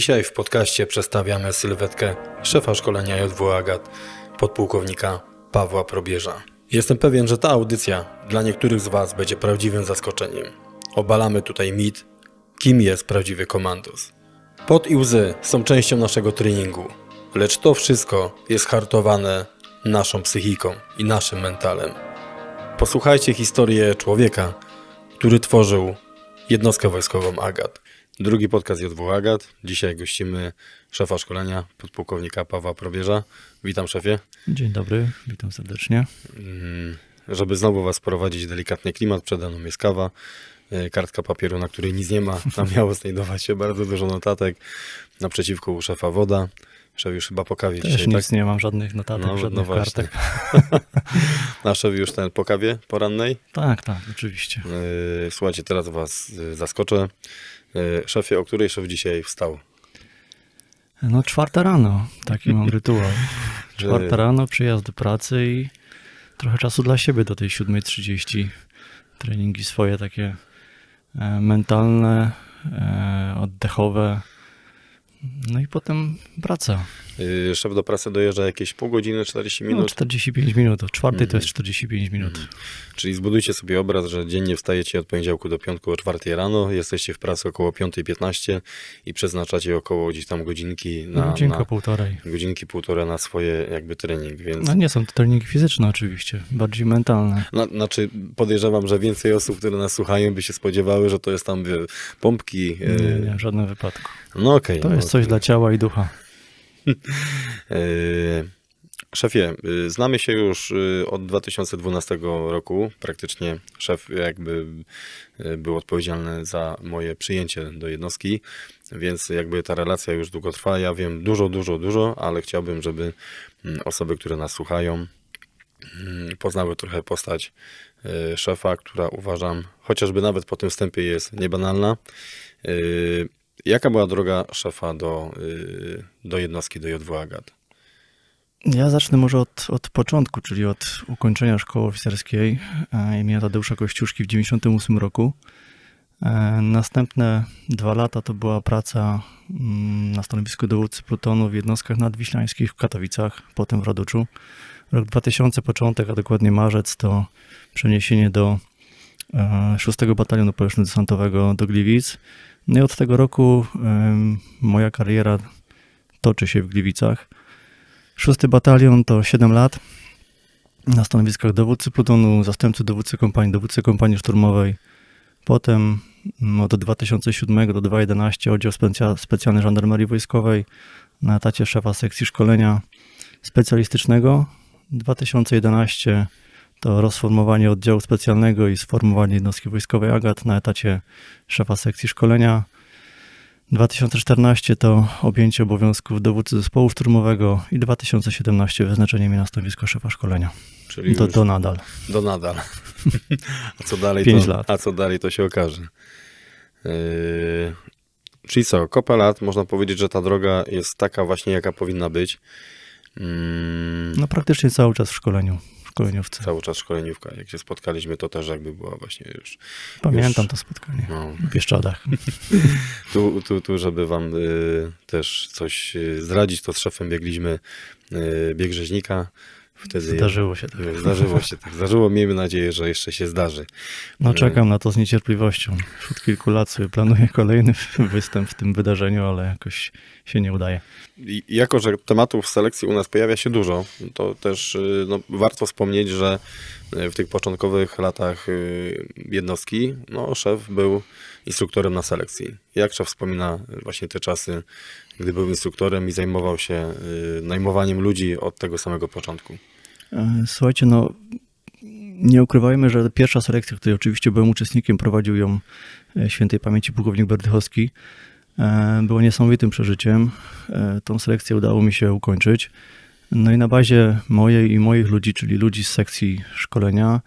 Dzisiaj w podcaście przedstawiamy sylwetkę szefa szkolenia JW Agat, podpułkownika Pawła Probierza. Jestem pewien, że ta audycja dla niektórych z Was będzie prawdziwym zaskoczeniem. Obalamy tutaj mit, kim jest prawdziwy komandos. Pot i łzy są częścią naszego treningu, lecz to wszystko jest hartowane naszą psychiką i naszym mentalem. Posłuchajcie historię człowieka, który tworzył jednostkę wojskową Agat. Drugi podcast JW Agat. Dzisiaj gościmy szefa szkolenia, podpułkownika Pawła Probierza. Witam szefie. Dzień dobry, witam serdecznie. Mm, żeby znowu was prowadzić delikatny klimat, przede mną jest kawa, e, kartka papieru, na której nic nie ma. Tam miało znajdować się bardzo dużo notatek. Naprzeciwko u szefa woda. Szef już chyba po kawie Też dzisiaj, nic tak? nie mam, żadnych notatek, no, żadnych no kartek. A szef już ten po kawie porannej? Tak, tak, oczywiście. E, słuchajcie, teraz was e, zaskoczę. E, szefie, o której szef dzisiaj wstał? No czwarta rano, taki mam rytuał. Czwarta e. rano, przyjazd do pracy i trochę czasu dla siebie do tej 7.30. Treningi swoje takie e, mentalne, oddechowe, no i potem praca. Y, szef do pracy dojeżdża jakieś pół godziny, 40 minut? No, 45 minut. Czwartej mm. to jest 45 mhm. minut. Mhm. Czyli zbudujcie sobie obraz, że dziennie wstajecie od poniedziałku do piątku o czwartej rano, jesteście w pracy około 5.15 i przeznaczacie około gdzieś tam godzinki na... No, godzinka na, półtorej. Godzinki półtora na swoje jakby trening, więc... No nie są to treningi fizyczne oczywiście, bardziej mentalne. No, znaczy podejrzewam, że więcej osób, które nas słuchają by się spodziewały, że to jest tam pompki... Nie, y, nie, w żadnym wypadku. No okej. Okay, to no jest coś dla ciała i ducha. E, szefie, e, znamy się już e, od 2012 roku. Praktycznie szef jakby był odpowiedzialny za moje przyjęcie do jednostki, więc jakby ta relacja już długo trwa. Ja wiem dużo, dużo, dużo, ale chciałbym, żeby mm, osoby, które nas słuchają, mm, poznały trochę postać szefa, która uważam, chociażby nawet po tym wstępie jest niebanalna. Jaka była droga szefa do, y, do jednostki, do JW Agat? Ja zacznę może od, od początku, czyli od ukończenia szkoły oficerskiej e, imienia Tadeusza Kościuszki w 1998 roku. E, następne dwa lata to była praca mm, na stanowisku dowódcy plutonu w jednostkach nadwiślańskich w Katowicach, potem w Raduczu. Rok 2000, początek, a dokładnie marzec, to przeniesienie do 6 e, Batalionu Powierzchni Desantowego do Gliwic. No i od tego roku moja kariera toczy się w Gliwicach. Szósty batalion to 7 lat na stanowiskach dowódcy plutonu, zastępcy dowódcy kompanii, dowódcy kompanii szturmowej. Potem mm, od 2007 do 2011 oddział specjalny żandarmerii wojskowej na etacie szefa sekcji szkolenia specjalistycznego. 2011 to rozformowanie oddziału specjalnego i sformowanie jednostki wojskowej AGAT na etacie szefa sekcji szkolenia. 2014 to objęcie obowiązków dowódcy zespołu szturmowego i 2017 wyznaczenie mi na stanowisko szefa szkolenia. Czyli do, do nadal. Do nadal. A co dalej? 5 to, lat. A co dalej to się okaże. Yy, czyli co, kopa lat można powiedzieć, że ta droga jest taka właśnie, jaka powinna być. Yy. No praktycznie cały czas w szkoleniu szkoleniówce. Cały czas szkoleniówka. Jak się spotkaliśmy, to też jakby była właśnie już... Pamiętam już, to spotkanie no. w Bieszczadach. tu, tu, tu, żeby wam y, też coś y, zdradzić, to z szefem biegliśmy y, bieg rzeźnika Wtedy zdarzyło się tak. Zdarzyło się tak. Zdarzyło, miejmy nadzieję, że jeszcze się zdarzy. No czekam na to z niecierpliwością. Już od kilku lat sobie planuję kolejny występ w tym wydarzeniu, ale jakoś się nie udaje. I jako, że tematów selekcji u nas pojawia się dużo, to też y, no, warto wspomnieć, że y, w tych początkowych latach y, jednostki no, szef był instruktorem na selekcji. Jak szef wspomina właśnie te czasy gdy był instruktorem i zajmował się y, najmowaniem ludzi od tego samego początku? E, słuchajcie, no nie ukrywajmy, że pierwsza selekcja, której oczywiście byłem uczestnikiem, prowadził ją e, świętej pamięci pułkownik Berdychowski, e, było niesamowitym przeżyciem. Tą selekcję udało mi się ukończyć. No i na bazie mojej i moich ludzi, czyli ludzi z sekcji szkolenia,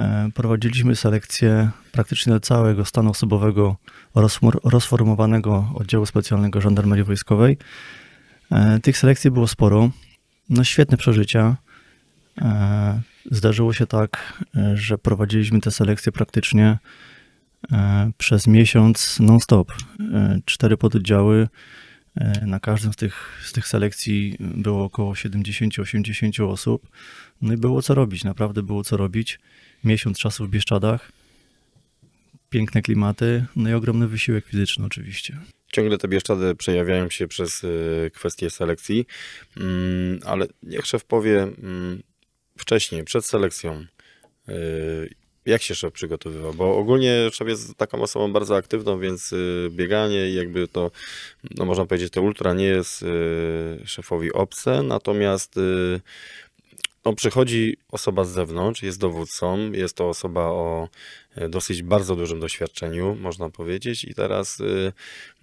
E, prowadziliśmy selekcję praktycznie do całego stanu osobowego rozformowanego oddziału specjalnego żandarmerii wojskowej. E, tych selekcji było sporo. No świetne przeżycia. E, zdarzyło się tak, że prowadziliśmy te selekcje praktycznie przez miesiąc non-stop. Cztery pododdziały. Na każdym z tych, z tych selekcji było około 70-80 osób. No i było co robić, naprawdę było co robić miesiąc czasu w Bieszczadach, piękne klimaty, no i ogromny wysiłek fizyczny oczywiście. Ciągle te Bieszczady przejawiają się przez y, kwestie selekcji, mm, ale jak szef powie mm, wcześniej, przed selekcją, y, jak się szef przygotowywał? Bo ogólnie szef jest taką osobą bardzo aktywną, więc y, bieganie i jakby to, no można powiedzieć, to ultra nie jest szefowi obce, natomiast no, przychodzi osoba z zewnątrz, jest dowódcą, jest to osoba o e, dosyć bardzo dużym doświadczeniu, można powiedzieć, i teraz y,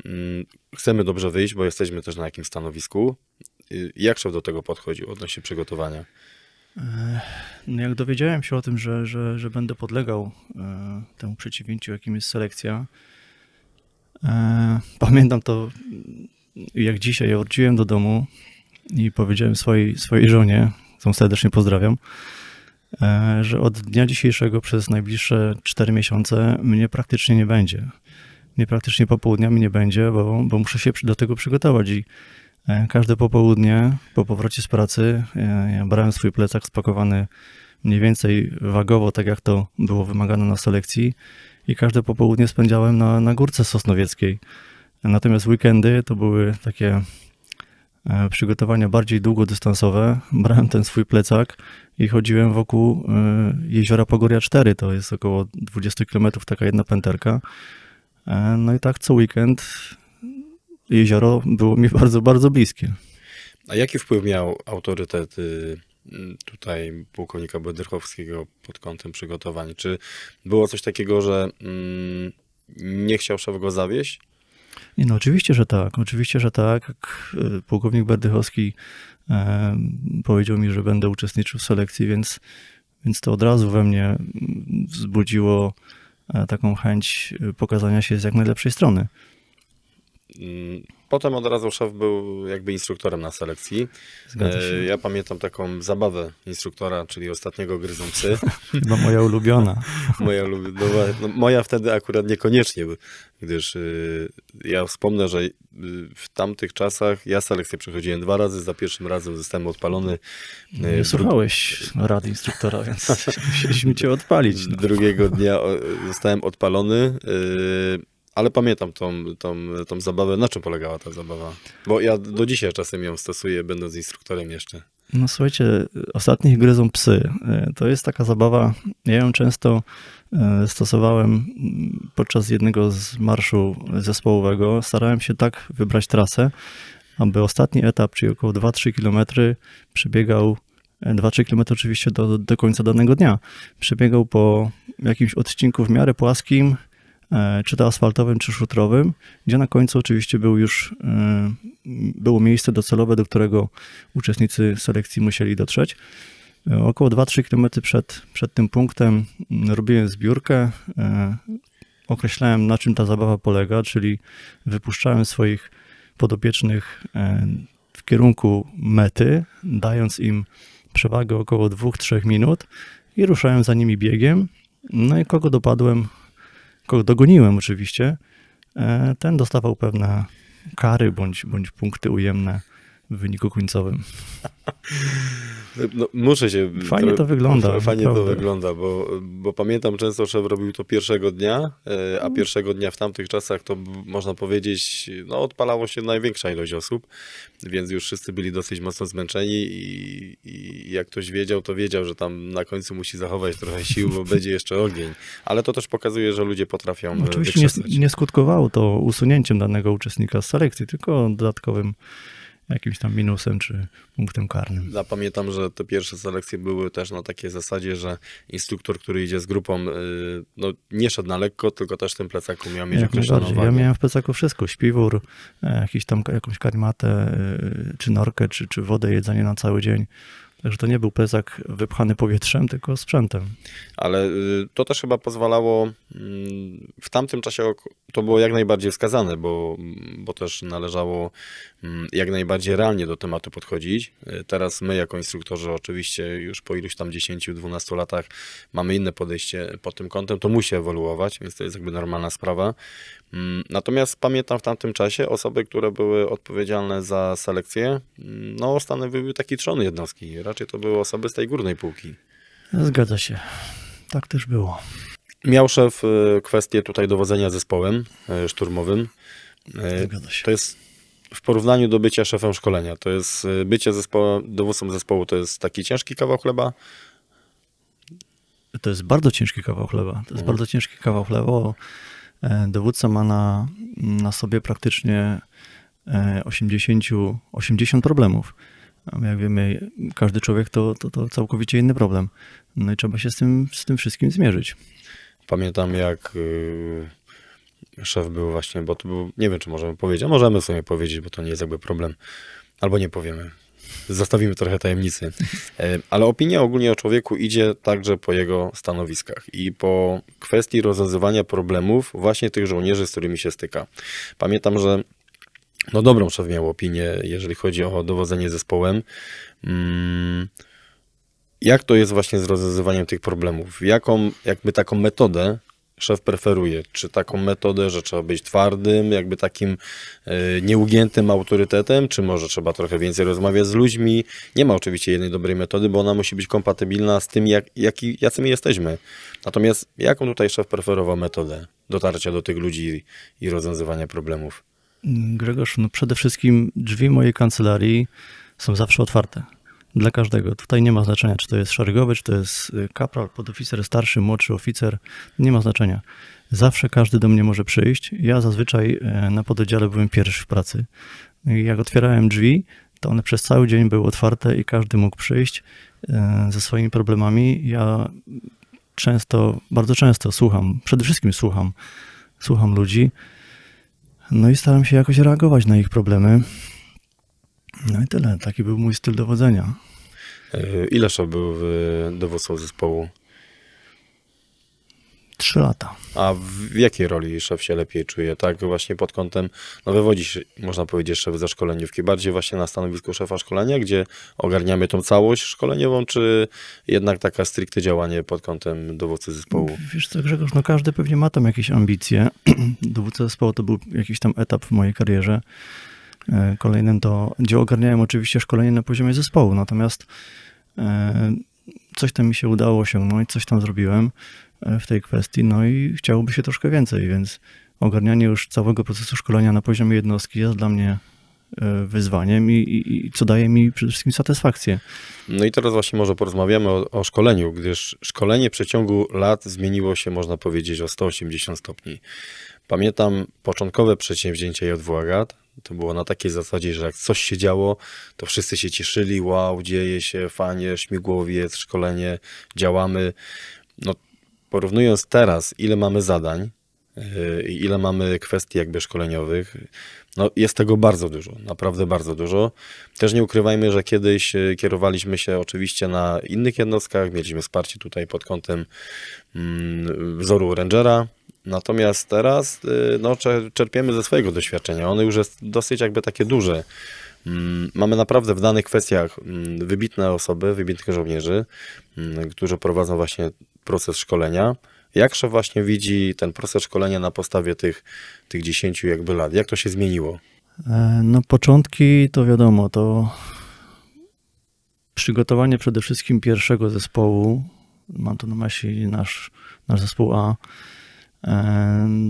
y, chcemy dobrze wyjść, bo jesteśmy też na jakimś stanowisku. Y, jak szef do tego podchodził odnośnie przygotowania? No, jak dowiedziałem się o tym, że, że, że będę podlegał e, temu przeciwnięciu, jakim jest selekcja, e, pamiętam to jak dzisiaj. wróciłem do domu i powiedziałem swojej, swojej żonie, którą serdecznie pozdrawiam, e, że od dnia dzisiejszego przez najbliższe 4 miesiące mnie praktycznie nie będzie. Mnie praktycznie popołudniami nie będzie, bo, bo muszę się do tego przygotować i e, każde popołudnie po powrocie z pracy e, ja brałem swój plecak spakowany mniej więcej wagowo, tak jak to było wymagane na selekcji i każde popołudnie spędzałem na, na Górce Sosnowieckiej. Natomiast weekendy to były takie E, przygotowania bardziej długodystansowe, brałem ten swój plecak i chodziłem wokół e, jeziora Pogoria 4, to jest około 20 km taka jedna pęterka. E, no i tak co weekend jezioro było mi bardzo, bardzo bliskie. A jaki wpływ miał autorytet y, tutaj pułkownika Bedrychowskiego pod kątem przygotowań? Czy było coś takiego, że mm, nie chciał szef go zawieść? Nie, no oczywiście, że tak. Oczywiście, że tak. Y, pułkownik Berdychowski e, powiedział mi, że będę uczestniczył w selekcji, więc, więc to od razu we mnie mm, wzbudziło e, taką chęć y, pokazania się z jak najlepszej strony. Mm. Potem od razu szef był jakby instruktorem na selekcji. E, ja pamiętam taką zabawę instruktora, czyli ostatniego gryzący. No moja ulubiona. moja, no, no, no, moja wtedy akurat niekoniecznie, gdyż y, ja wspomnę, że y, w tamtych czasach ja selekcję przechodziłem dwa razy, za pierwszym razem zostałem odpalony. No y, słuchałeś rady instruktora, więc musieliśmy cię odpalić. No. Drugiego dnia zostałem odpalony. Ale pamiętam tą, tą, tą zabawę. Na czym polegała ta zabawa? Bo ja do dzisiaj czasem ją stosuję, będąc instruktorem jeszcze. No słuchajcie, ostatnich gryzą psy. E, to jest taka zabawa. Ja ją często e, stosowałem mm, podczas jednego z marszu zespołowego. Starałem się tak wybrać trasę, aby ostatni etap, czyli około 2-3 km, przebiegał 2-3 e, km oczywiście do, do końca danego dnia. Przebiegał po jakimś odcinku w miarę płaskim, E, czy to asfaltowym, czy szutrowym, gdzie na końcu oczywiście był już, e, było miejsce docelowe, do którego uczestnicy selekcji musieli dotrzeć. E, około 2-3 km przed, przed tym punktem mm, robiłem zbiórkę, określałem na czym ta zabawa polega, czyli wypuszczałem swoich podopiecznych w kierunku mety, dając im przewagę około 2-3 minut i ruszałem za nimi biegiem. No i kogo dopadłem, go dogoniłem oczywiście, e, ten dostawał pewne kary bądź, bądź punkty ujemne w wyniku końcowym. No, muszę się. Fajnie to wygląda. Fajnie naprawdę. to wygląda, bo, bo pamiętam często, że robił to pierwszego dnia, e, a mhm. pierwszego dnia w tamtych czasach to można powiedzieć, no odpalało się największa ilość osób, więc już wszyscy byli dosyć mocno zmęczeni i, i jak ktoś wiedział, to wiedział, że tam na końcu musi zachować trochę sił, bo będzie jeszcze ogień. Ale to też pokazuje, że ludzie potrafią. No, oczywiście nie, nie skutkowało to usunięciem danego uczestnika z selekcji, tylko dodatkowym jakimś tam minusem czy punktem karnym. Zapamiętam, że te pierwsze selekcje były też na takiej zasadzie, że instruktor, który idzie z grupą, y, no, nie szedł na lekko, tylko też w tym plecaku miał mieć określoną Ja miałem w plecaku wszystko, śpiwór, e, jakiś tam, jakąś karmatę, e, czy norkę, czy, czy wodę, jedzenie na cały dzień. Także to nie był plecak wypchany powietrzem, tylko sprzętem. Ale y, to też chyba pozwalało, mm, w tamtym czasie to było jak najbardziej wskazane, bo, mm, bo też należało mm, jak najbardziej realnie do tematu podchodzić. Y, teraz my jako instruktorzy oczywiście już po iluś tam 10-12 latach mamy inne podejście pod tym kątem, to musi ewoluować, więc to jest jakby normalna sprawa. Mm, natomiast pamiętam w tamtym czasie osoby, które były odpowiedzialne za selekcję, mm, no stanowiły taki trzon jednostki. Raczej to były osoby z tej górnej półki. Zgadza się. Tak też było. Miał szef y, kwestię tutaj dowodzenia zespołem y, szturmowym. Y, Zgadza się. To jest w porównaniu do bycia szefem szkolenia. To jest bycie zespołem, dowódcą zespołu to jest taki ciężki kawał chleba. To jest bardzo ciężki kawał chleba. To jest mhm. bardzo ciężki kawał chleba. E, dowódca ma na, na sobie praktycznie 80, e, 80 problemów. Jak wiemy, każdy człowiek to, to, to całkowicie inny problem. No i trzeba się z tym, z tym wszystkim zmierzyć. Pamiętam, jak y, szef był właśnie, bo to był, nie wiem, czy możemy powiedzieć, a możemy sobie powiedzieć, bo to nie jest jakby problem, albo nie powiemy zostawimy trochę tajemnicy. E, ale opinia ogólnie o człowieku idzie także po jego stanowiskach i po kwestii rozwiązywania problemów właśnie tych żołnierzy, z którymi się styka. Pamiętam, że no dobrą szef miał opinię, jeżeli chodzi o dowodzenie zespołem. Mm, jak to jest właśnie z rozwiązywaniem tych problemów? Jaką, jakby taką metodę szef preferuje? Czy taką metodę, że trzeba być twardym, jakby takim e, nieugiętym autorytetem, czy może trzeba trochę więcej rozmawiać z ludźmi? Nie ma oczywiście jednej dobrej metody, bo ona musi być kompatybilna z tym, jak, jaki, jacy my jesteśmy. Natomiast jaką tutaj szef preferował metodę dotarcia do tych ludzi i rozwiązywania problemów? Grzegorz, no przede wszystkim drzwi mojej kancelarii są zawsze otwarte dla każdego. Tutaj nie ma znaczenia, czy to jest szeregowy, czy to jest y, kapral, podoficer, starszy, młodszy oficer. Nie ma znaczenia. Zawsze każdy do mnie może przyjść. Ja zazwyczaj y, na pododdziale byłem pierwszy w pracy. Jak otwierałem drzwi, to one przez cały dzień były otwarte i każdy mógł przyjść y, ze swoimi problemami. Ja często, bardzo często słucham, przede wszystkim słucham, słucham ludzi. No i staram się jakoś reagować na ich problemy. No i tyle. Taki był mój styl dowodzenia. Yy, ile był dowódcą zespołu? Trzy lata. A w jakiej roli szef się lepiej czuje? Tak właśnie pod kątem, no się, można powiedzieć, szef ze szkoleniówki, bardziej właśnie na stanowisku szefa szkolenia, gdzie ogarniamy tą całość szkoleniową, czy jednak taka stricte działanie pod kątem dowódcy zespołu? Wiesz co Grzegorz, no każdy pewnie ma tam jakieś ambicje. Dowódca zespołu to był jakiś tam etap w mojej karierze. E, kolejnym to, gdzie ogarniałem oczywiście szkolenie na poziomie zespołu, natomiast e, coś tam mi się udało osiągnąć, coś tam zrobiłem e, w tej kwestii, no i chciałoby się troszkę więcej, więc ogarnianie już całego procesu szkolenia na poziomie jednostki jest dla mnie wyzwaniem i, i, i, co daje mi przede wszystkim satysfakcję. No i teraz właśnie może porozmawiamy o, o, szkoleniu, gdyż szkolenie w przeciągu lat zmieniło się, można powiedzieć, o 180 stopni. Pamiętam początkowe przedsięwzięcie JW Agat, to było na takiej zasadzie, że jak coś się działo, to wszyscy się cieszyli, wow, dzieje się, fajnie, śmigłowiec, szkolenie, działamy. No, porównując teraz, ile mamy zadań e, i ile mamy kwestii jakby szkoleniowych, no jest tego bardzo dużo, naprawdę bardzo dużo. Też nie ukrywajmy, że kiedyś e, kierowaliśmy się oczywiście na innych jednostkach, mieliśmy wsparcie tutaj pod kątem mm, wzoru Rangera, Natomiast teraz y, no, czerpiemy ze swojego doświadczenia. Ono już jest dosyć jakby takie duże. Mm, mamy naprawdę w danych kwestiach mm, wybitne osoby, wybitnych żołnierzy, mm, którzy prowadzą właśnie proces szkolenia. Jak się właśnie widzi ten proces szkolenia na podstawie tych, tych 10 jakby lat? Jak to się zmieniło? E, no początki to wiadomo, to przygotowanie przede wszystkim pierwszego zespołu, mam tu na myśli nasz, nasz zespół A,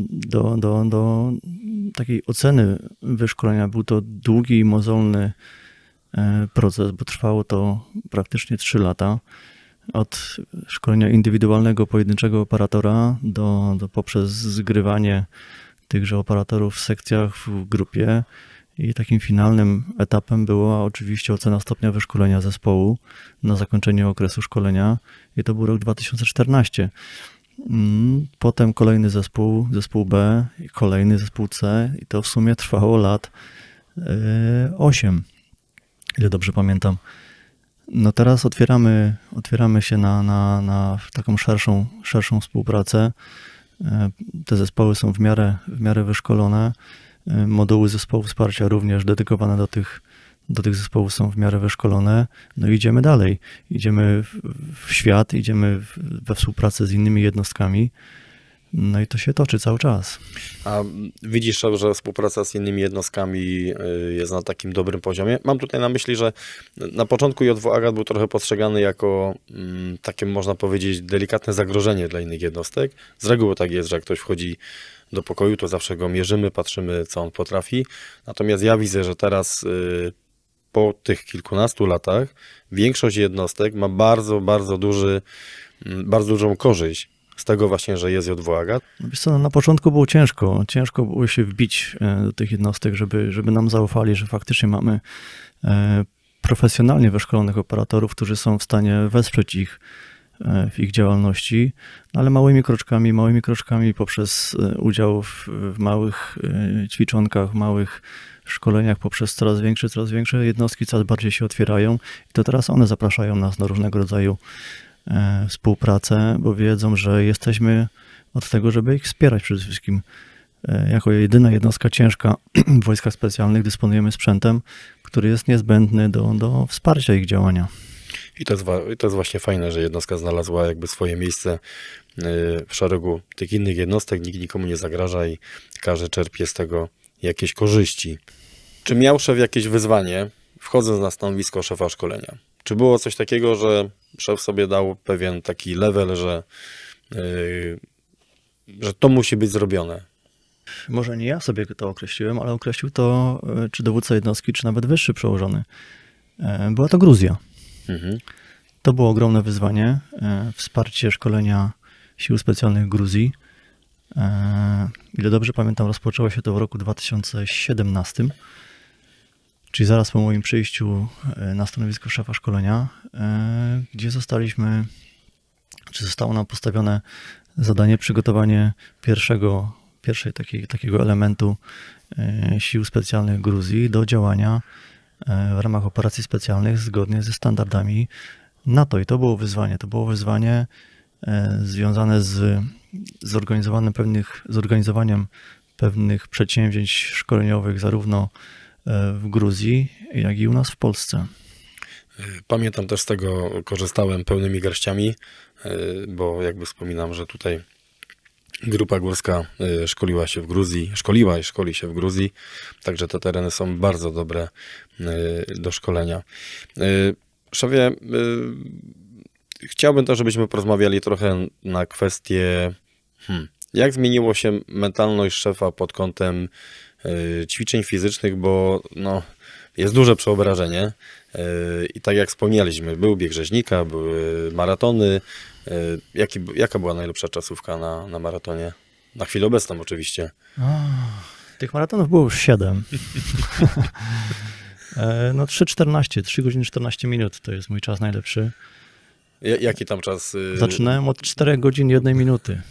do, do, do takiej oceny wyszkolenia. Był to długi i mozolny e, proces, bo trwało to praktycznie 3 lata. Od szkolenia indywidualnego pojedynczego operatora do, do poprzez zgrywanie tychże operatorów w sekcjach, w grupie. I takim finalnym etapem była oczywiście ocena stopnia wyszkolenia zespołu na zakończenie okresu szkolenia, i to był rok 2014. Mm, potem kolejny zespół, zespół B, kolejny zespół C i to w sumie trwało lat 8, e, ile dobrze pamiętam. No teraz otwieramy, otwieramy się na, na, na taką szerszą, szerszą współpracę. E, te zespoły są w miarę, w miarę wyszkolone. E, moduły zespołu wsparcia również dedykowane do tych, do tych zespołów są w miarę wyszkolone, no i idziemy dalej. Idziemy w, świat, idziemy we współpracę z innymi jednostkami. No i to się toczy cały czas. A widzisz, że współpraca z innymi jednostkami y, jest na takim dobrym poziomie? Mam tutaj na myśli, że na początku JW Agat był trochę postrzegany jako mm, takie, można powiedzieć, delikatne zagrożenie dla innych jednostek. Z reguły tak jest, że jak ktoś wchodzi do pokoju, to zawsze go mierzymy, patrzymy, co on potrafi. Natomiast ja widzę, że teraz y, po tych kilkunastu latach większość jednostek ma bardzo, bardzo duży, mm, bardzo dużą korzyść z tego właśnie, że jest JWAG? No wiesz co, no na początku było ciężko. Ciężko było się wbić e, do tych jednostek, żeby, żeby nam zaufali, że faktycznie mamy e, profesjonalnie wyszkolonych operatorów, którzy są w stanie wesprzeć ich E, w ich działalności, no ale małymi kroczkami, małymi kroczkami poprzez e, udział w, w małych e, ćwiczonkach, małych szkoleniach poprzez coraz większe, coraz większe jednostki coraz bardziej się otwierają i to teraz one zapraszają nas na różnego rodzaju współpracę, bo wiedzą, że jesteśmy od tego, żeby ich wspierać przede wszystkim. Jako jedyna jednostka ciężka w wojskach specjalnych dysponujemy sprzętem, który jest niezbędny do, do wsparcia ich działania. I to, jest, I to jest właśnie fajne, że jednostka znalazła jakby swoje miejsce y, w szeregu tych innych jednostek, nikt nikomu nie zagraża i każdy czerpie z tego jakieś korzyści. Czy miał szef jakieś wyzwanie, wchodząc na stanowisko szefa szkolenia? Czy było coś takiego, że szef sobie dał pewien taki level, że, yy, że to musi być zrobione? Może nie ja sobie to określiłem, ale określił to y, czy dowódca jednostki, czy nawet wyższy przełożony. E, była to Gruzja. Mhm. To było ogromne wyzwanie. E, wsparcie szkolenia Sił Specjalnych Gruzji. E, ile dobrze pamiętam, rozpoczęło się to w roku 2017, czyli zaraz po moim przyjściu e, na stanowisko szefa szkolenia, gdzie zostaliśmy, czy zostało nam postawione zadanie przygotowanie pierwszego, pierwszej takiej, takiego elementu sił specjalnych Gruzji do działania E, w ramach operacji specjalnych zgodnie ze standardami NATO. I to było wyzwanie. To było wyzwanie e, związane z zorganizowaniem pewnych, zorganizowaniem pewnych przedsięwzięć szkoleniowych zarówno e, w Gruzji, jak i u nas w Polsce. Pamiętam też z tego, korzystałem pełnymi garściami, bo jakby wspominam, że tutaj Grupa górska szkoliła się w Gruzji, szkoliła i szkoli się w Gruzji, także te tereny są bardzo dobre Y, do szkolenia. Y, Szowie, y, chciałbym też, żebyśmy porozmawiali trochę na kwestię, hmm, jak zmieniło się mentalność szefa pod kątem ćwiczeń fizycznych, bo no, jest duże przeobrażenie. I tak jak wspomnieliśmy, był bieg rzeźnika, były maratony. Jaki, jaka była najlepsza czasówka na, na maratonie? Na chwilę obecną oczywiście. tych maratonów było już siedem. E, no 3.14, 3 godziny 14 minut to jest mój czas najlepszy. Jaki tam czas? Y, Zaczynałem od 4 godzin 1 minuty.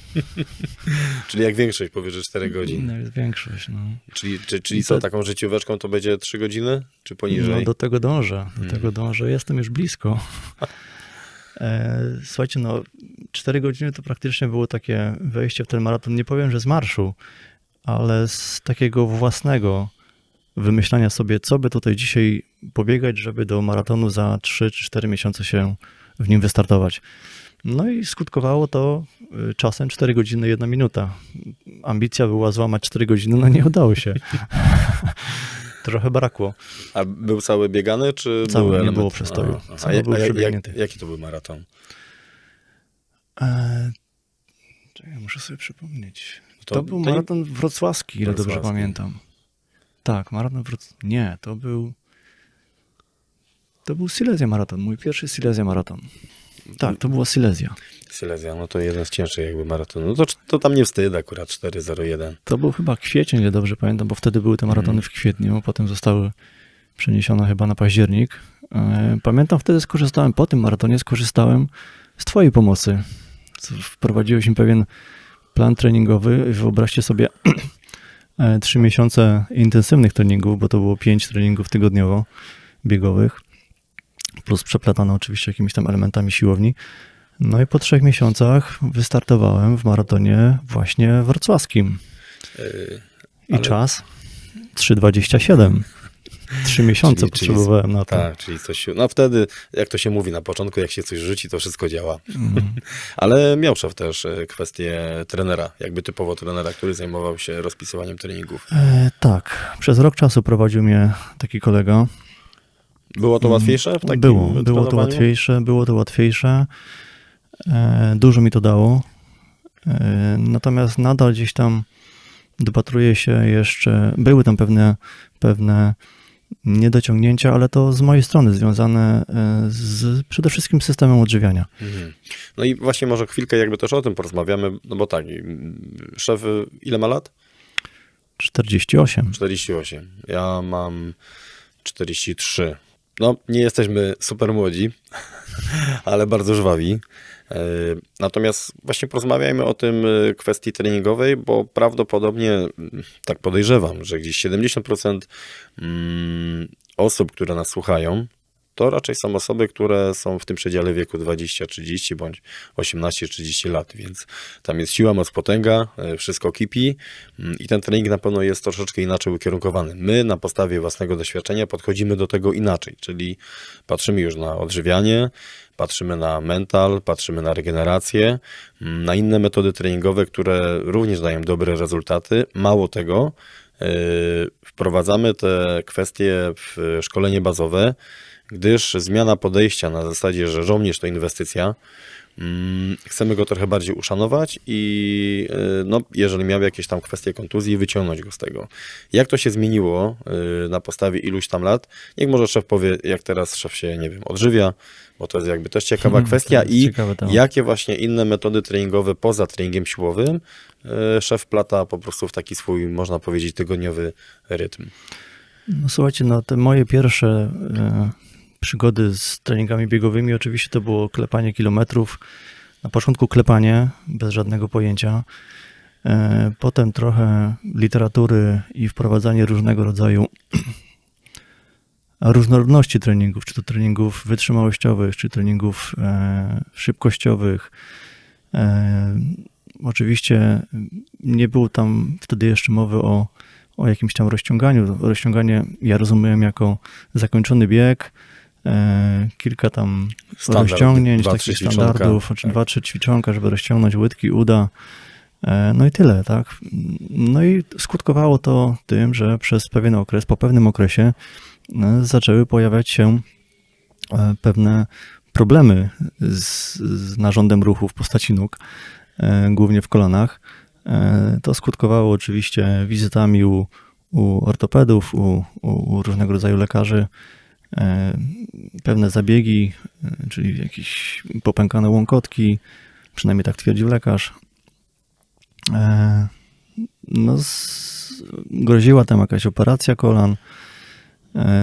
czyli jak większość, powyżej 4 godzin. No, większość, no. Czyli, czy, czyli co, taką życióweczką to będzie 3 godziny, czy poniżej? No, do tego dążę, do hmm. tego dążę. Jestem już blisko. E, słuchajcie, no 4 godziny to praktycznie było takie wejście w ten maraton, nie powiem, że z marszu, ale z takiego własnego wymyślania sobie, co by tutaj dzisiaj pobiegać, żeby do maratonu za 3 czy 4 miesiące się w nim wystartować. No i skutkowało to y, czasem 4 godziny 1 minuta. Ambicja była złamać 4 godziny, no nie udało się. Trochę brakło. A był cały biegany, czy cały był nie było przestoju? A, a, był a jak, jaki to był maraton? E, muszę sobie przypomnieć. No to, to był maraton wrocławski, ile dobrze pamiętam. Tak, maraton w Nie, to był. To był Silesia Maraton, mój pierwszy Silesia Maraton. Tak, to była Silesia. Silesia, no to jeden z cięższych jakby maratonów. No to, to tam nie wstyd akurat 4.01. To był chyba kwiecień, nie dobrze pamiętam, bo wtedy były te mhm. maratony w kwietniu, potem zostały przeniesione chyba na październik. E, pamiętam wtedy skorzystałem, po tym maratonie skorzystałem z twojej pomocy. Wprowadziłeś mi pewien plan treningowy. Wyobraźcie sobie E, trzy miesiące intensywnych treningów, bo to było pięć treningów tygodniowo biegowych, plus przeplatane oczywiście jakimiś tam elementami siłowni. No i po trzech miesiącach wystartowałem w maratonie właśnie wrocławskim. E, I ale... czas 3,27. Trzy miesiące czyli, potrzebowałem czyli, na to. Tak, czyli coś. No wtedy, jak to się mówi na początku, jak się coś rzuci, to wszystko działa. Mm. Ale Miałszew też e, kwestię trenera, jakby typowo trenera, który zajmował się rozpisywaniem treningów. E, tak. Przez rok czasu prowadził mnie taki kolega. Było to mm, łatwiejsze? W takim było, było to łatwiejsze, było to łatwiejsze. E, dużo mi to dało. E, natomiast nadal gdzieś tam dopatruje się jeszcze, były tam pewne, pewne niedociągnięcia, ale to z mojej strony związane e, z przede wszystkim systemem odżywiania. Mhm. No i właśnie może chwilkę jakby też o tym porozmawiamy, no bo tak, mm, szef ile ma lat? 48. 48. Ja mam 43. No, nie jesteśmy super młodzi, ale bardzo żwawi. E, natomiast właśnie porozmawiajmy o tym e, kwestii treningowej, bo prawdopodobnie, mm, tak podejrzewam, że gdzieś 70% mm, osób, które nas słuchają, to raczej są osoby, które są w tym przedziale wieku 20-30 bądź 18-30 lat, więc tam jest siła, moc, potęga, e, wszystko kipi mm, i ten trening na pewno jest troszeczkę inaczej ukierunkowany. My na podstawie własnego doświadczenia podchodzimy do tego inaczej, czyli patrzymy już na odżywianie, patrzymy na mental, patrzymy na regenerację, mm, na inne metody treningowe, które również dają dobre rezultaty. Mało tego, e, wprowadzamy te kwestie w szkolenie bazowe, gdyż zmiana podejścia na zasadzie, że żołnierz to inwestycja, mm, chcemy go trochę bardziej uszanować i y, no, jeżeli miał jakieś tam kwestie kontuzji, wyciągnąć go z tego. Jak to się zmieniło y, na podstawie iluś tam lat? Niech może szef powie, jak teraz szef się, nie wiem, odżywia, bo to jest jakby też ciekawa hmm, kwestia tak, i jakie właśnie inne metody treningowe poza treningiem siłowym y, szef plata po prostu w taki swój, można powiedzieć, tygodniowy rytm. No, słuchajcie, no te moje pierwsze przygody z treningami biegowymi oczywiście to było klepanie kilometrów. Na początku klepanie, bez żadnego pojęcia. E, potem trochę literatury i wprowadzanie różnego rodzaju różnorodności treningów, czy to treningów wytrzymałościowych, czy treningów e, szybkościowych. E, oczywiście nie było tam wtedy jeszcze mowy o, o jakimś tam rozciąganiu. Rozciąganie ja rozumiem jako zakończony bieg, E, kilka tam Standard, rozciągnięć, dwa, takich standardów, tak. czy dwa, trzy ćwiczonka, żeby rozciągnąć łydki, uda. E, no i tyle, tak. No i skutkowało to tym, że przez pewien okres, po pewnym okresie e, zaczęły pojawiać się pewne problemy z, z narządem ruchu w postaci nóg, głównie w kolanach. To skutkowało oczywiście wizytami u, u ortopedów, u, u różnego rodzaju lekarzy, E, pewne zabiegi, e, czyli jakieś popękane łąkotki, przynajmniej tak twierdził lekarz. E, no, groziła tam jakaś operacja kolan.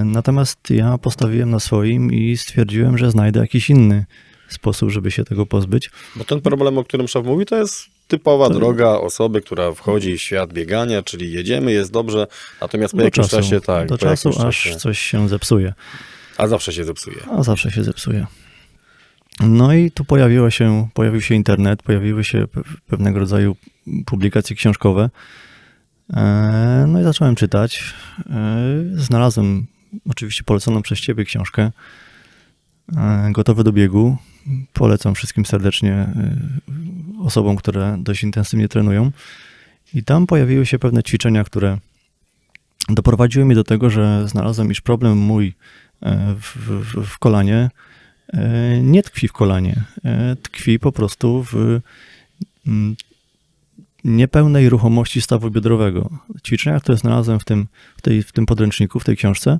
Natomiast ja postawiłem na swoim i stwierdziłem, że znajdę jakiś inny sposób, żeby się tego pozbyć. Bo ten problem, o którym szef mówi, to jest typowa droga osoby, która wchodzi w świat biegania, czyli jedziemy, jest dobrze, natomiast po do jakimś czasu, czasie tak. Do czasu aż czasie. coś się zepsuje. A zawsze się zepsuje. A zawsze się zepsuje. No i tu pojawiła się, pojawił się internet, pojawiły się pewnego rodzaju publikacje książkowe. E, no i zacząłem czytać. E, znalazłem oczywiście poleconą przez ciebie książkę e, Gotowy do biegu. Polecam wszystkim serdecznie osobom, które dość intensywnie trenują. I tam pojawiły się pewne ćwiczenia, które doprowadziły mnie do tego, że znalazłem, iż problem mój e, w, w, w kolanie e, nie tkwi w kolanie, e, tkwi po prostu w mm, niepełnej ruchomości stawu biodrowego. Ćwiczenia, które znalazłem w tym, w, tej, w tym podręczniku, w tej książce,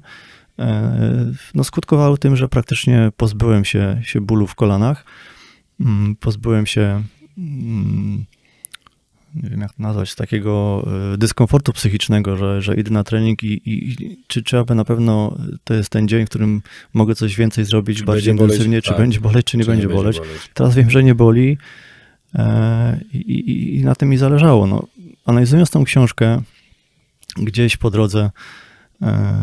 no skutkowały tym, że praktycznie pozbyłem się, się bólu w kolanach, mm, pozbyłem się Mm, nie wiem jak to nazwać, takiego e, dyskomfortu psychicznego, że, że idę na trening i, i czy, czy aby na pewno to jest ten dzień, w którym mogę coś więcej zrobić czy bardziej intensywnie, czy tak. będzie boleć, czy nie, czy będzie, nie boleć. będzie boleć. Teraz wiem, że nie boli e, i, i, na tym mi zależało. No, analizując tą książkę gdzieś po drodze, e,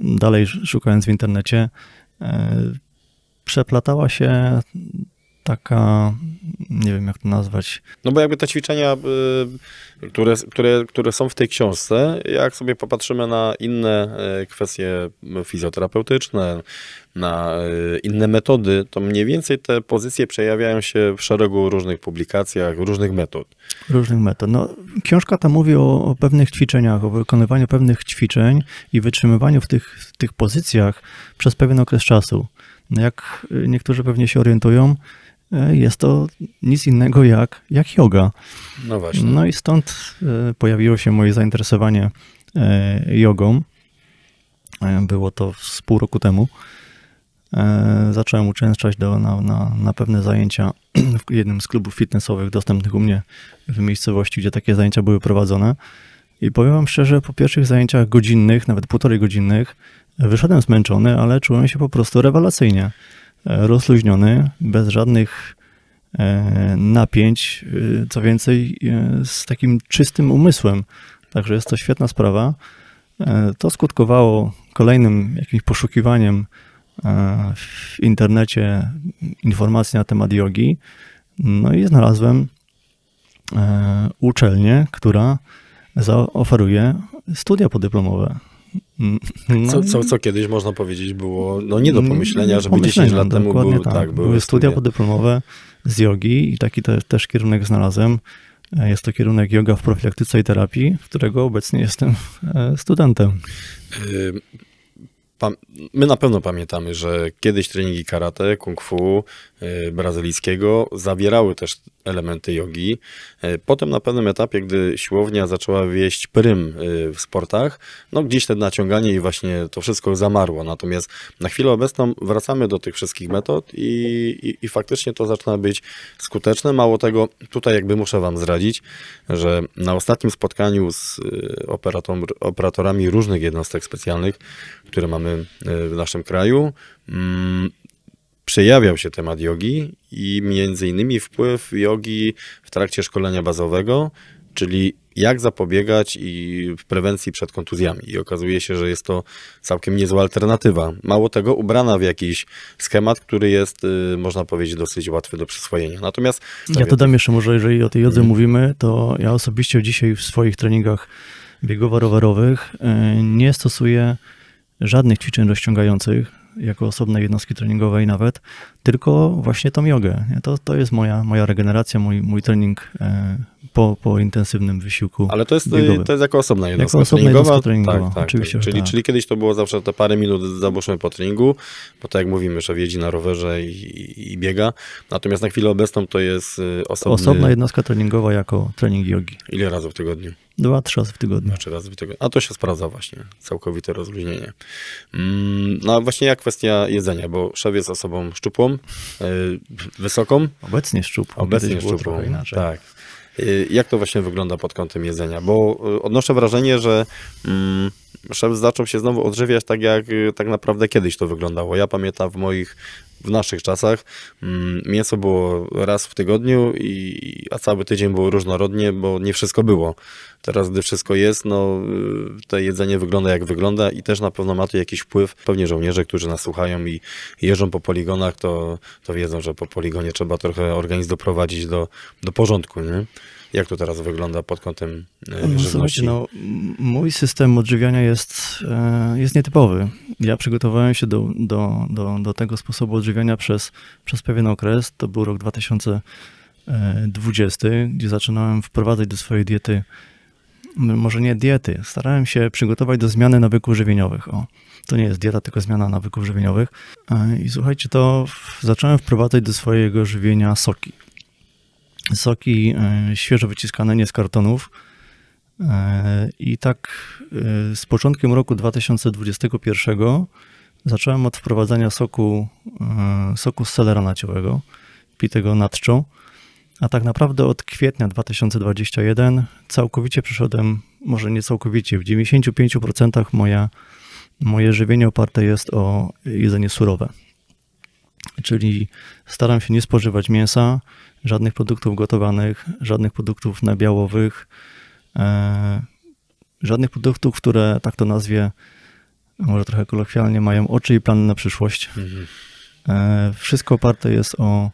dalej szukając w internecie, e, przeplatała się taka, nie wiem jak to nazwać. No bo jakby te ćwiczenia, y, które, które, które są w tej książce, jak sobie popatrzymy na inne y, kwestie fizjoterapeutyczne, na y, inne metody, to mniej więcej te pozycje przejawiają się w szeregu różnych publikacjach, różnych metod. Różnych metod. No, książka ta mówi o, o pewnych ćwiczeniach, o wykonywaniu pewnych ćwiczeń i wytrzymywaniu w tych, w tych pozycjach przez pewien okres czasu. No, jak niektórzy pewnie się orientują, E, jest to nic innego jak, jak yoga. No właśnie. No i stąd e, pojawiło się moje zainteresowanie e, jogą. Było to z pół roku temu. Zacząłem uczęszczać do, na, na, na pewne zajęcia w jednym z klubów fitnessowych dostępnych u mnie w miejscowości, gdzie takie zajęcia były prowadzone. I powiem wam szczerze, po pierwszych zajęciach godzinnych, nawet półtorej godzinnych, wyszedłem zmęczony, ale czułem się po prostu rewelacyjnie rozluźniony, bez żadnych e, napięć, e, co więcej, e, z takim czystym umysłem. Także jest to świetna sprawa. To skutkowało kolejnym jakimś poszukiwaniem w internecie informacji na temat jogi. No i znalazłem uczelnię, która zaoferuje studia podyplomowe co, no co, co, kiedyś można powiedzieć było no nie do mm, pomyślenia, żeby pomyślenia, 10 lat temu był tak, tak, były, były studia podyplomowe z jogi i taki te, też kierunek znalazłem. E, jest to kierunek yoga w profilaktyce i terapii, którego obecnie jestem e, studentem. My na pewno pamiętamy, że kiedyś treningi karate, kung fu, E, brazylijskiego zawierały też elementy jogi. E, potem na pewnym etapie, gdy siłownia zaczęła wieść prym e, w sportach, no gdzieś te naciąganie i właśnie to wszystko zamarło. Natomiast na chwilę obecną wracamy do tych wszystkich metod i, i, i faktycznie to zaczyna być skuteczne. Mało tego, tutaj jakby muszę Wam zdradzić, że na ostatnim spotkaniu z operator, operatorami różnych jednostek specjalnych, które mamy w naszym kraju, mm, przejawiał się temat jogi i między innymi wpływ jogi w trakcie szkolenia bazowego, czyli jak zapobiegać i w prewencji przed kontuzjami. I okazuje się, że jest to całkiem niezła alternatywa. Mało tego, ubrana w jakiś schemat, który jest, y, można powiedzieć, dosyć łatwy do przyswojenia. Natomiast... Ja to dam jeszcze może, jeżeli o tej jodze mhm. mówimy, to ja osobiście dzisiaj w swoich treningach biegowo-rowerowych y, nie stosuję żadnych ćwiczeń rozciągających, jako osobne jednostki treningowej nawet, tylko właśnie tą jogę. To, to jest moja, moja regeneracja, mój, mój trening e, po, po intensywnym wysiłku. Ale to jest, e, to jest jako osobna jednostka jako osobna treningowa. Jednostka treningowa. Tak, tak, oczywiście, tak. Czyli, tak. czyli kiedyś to było zawsze te parę minut załóżmy po treningu, bo tak jak mówimy, że wjeździ na rowerze i, i, biega. Natomiast na chwilę obecną to jest e, osobny... osobna jednostka treningowa jako trening jogi. Ile razy w tygodniu? Dwa, trzy razy w tygodniu. Dwa, trzy razy w tygodniu. A to się sprawdza właśnie, całkowite rozluźnienie. Mm, no a właśnie jak kwestia jedzenia, bo szef jest osobą szczupłą, e, wysoką. Obecnie szczupłą. Obecnie szczupłą, inaczej. tak. E, jak to właśnie wygląda pod kątem jedzenia? Bo e, odnoszę wrażenie, że... Mm, szef zaczął się znowu odżywiać tak, jak y, tak naprawdę kiedyś to wyglądało. Ja pamiętam w moich, w naszych czasach mm, mięso było raz w tygodniu, i, a cały tydzień było różnorodnie, bo nie wszystko było. Teraz, gdy wszystko jest, no y, to jedzenie wygląda jak wygląda i też na pewno ma to jakiś wpływ. Pewnie żołnierze, którzy nas słuchają i jeżdżą po poligonach, to, to wiedzą, że po poligonie trzeba trochę organizm doprowadzić do, do porządku. Nie? Jak to teraz wygląda pod kątem e, no, żywności? No, mój system odżywiania jest, e, jest nietypowy. Ja przygotowałem się do, do, do, do tego sposobu odżywiania przez, przez pewien okres. To był rok 2020, e, gdzie zaczynałem wprowadzać do swojej diety może nie diety. Starałem się przygotować do zmiany nawyków żywieniowych. O, to nie jest dieta, tylko zmiana nawyków żywieniowych. I słuchajcie, to zacząłem wprowadzać do swojego żywienia soki soki e, świeżo wyciskane, nie z kartonów. E, I tak e, z początkiem roku 2021 zacząłem od wprowadzania soku, soku z selera naciowego, pitego nadczą. A tak naprawdę od kwietnia 2021 całkowicie przeszedłem, może nie całkowicie, w 95% moja, moje żywienie oparte jest o jedzenie surowe. Czyli staram się nie spożywać mięsa, żadnych produktów gotowanych, żadnych produktów nabiałowych, e, żadnych produktów, które, tak to nazwie, może trochę kolokwialnie, mają oczy i plany na przyszłość. Mhm. E, wszystko oparte jest o,